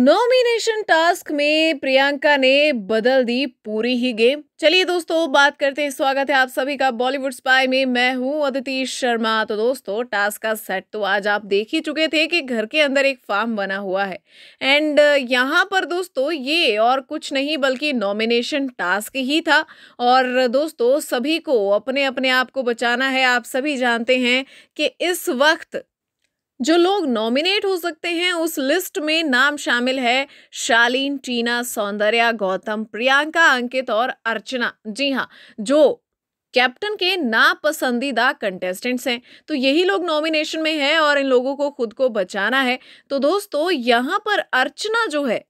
nomination task में प्रियंका ने बदल दी पूरी ही गेम चलिए दोस्तों बात करते हैं स्वागत है आप सभी का बॉलीवुड स्पाई में मैं हूं अदिति शर्मा तो दोस्तों टास्क का सेट तो आज आप देख ही चुके थे कि घर के अंदर एक फार्म बना हुआ है एंड यहां पर दोस्तों ये और कुछ नहीं बल्कि नॉमिनेशन टास्क ही था और दोस्तों सभी को अपने अपने आप को बचाना है आप सभी जानते हैं कि इस वक्त जो लोग नॉमिनेट हो सकते हैं उस लिस्ट में नाम शामिल है शालीन टीना सौंदर्या गौतम प्रियंका अंकित और अर्चना जी हाँ जो कैप्टन के नापसंदीदा कंटेस्टेंट्स हैं तो यही लोग नॉमिनेशन में हैं और इन लोगों को खुद को बचाना है तो दोस्तों यहाँ पर अर्चना जो है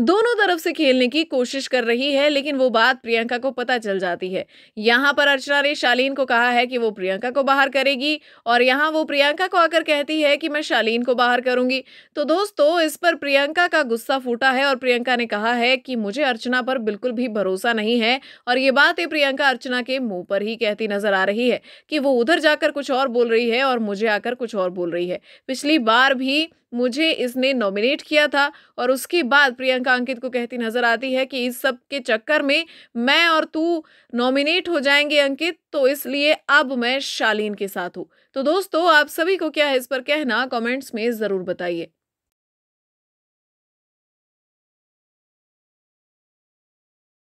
दोनों तरफ से खेलने की कोशिश कर रही है लेकिन वो बात प्रियंका को पता चल जाती है यहाँ पर अर्चना ने शालीन को कहा है कि वो प्रियंका को बाहर करेगी और यहाँ वो प्रियंका को आकर कहती है कि मैं शालीन को बाहर करूंगी तो दोस्तों इस पर प्रियंका का गुस्सा फूटा है और प्रियंका ने कहा है कि मुझे अर्चना पर बिल्कुल भी भरोसा नहीं है और ये बातें प्रियंका अर्चना के मुंह पर ही कहती नजर आ रही है कि वो उधर जाकर कुछ और बोल रही है और मुझे आकर कुछ और बोल रही है पिछली बार भी मुझे इसने नॉमिनेट किया था और उसके बाद प्रियंका अंकित को कहती नजर आती है कि इस सब के चक्कर में मैं और तू नॉमिनेट हो जाएंगे अंकित तो इसलिए अब मैं शालीन के साथ हूँ तो दोस्तों आप सभी को क्या है इस पर कहना कमेंट्स में ज़रूर बताइए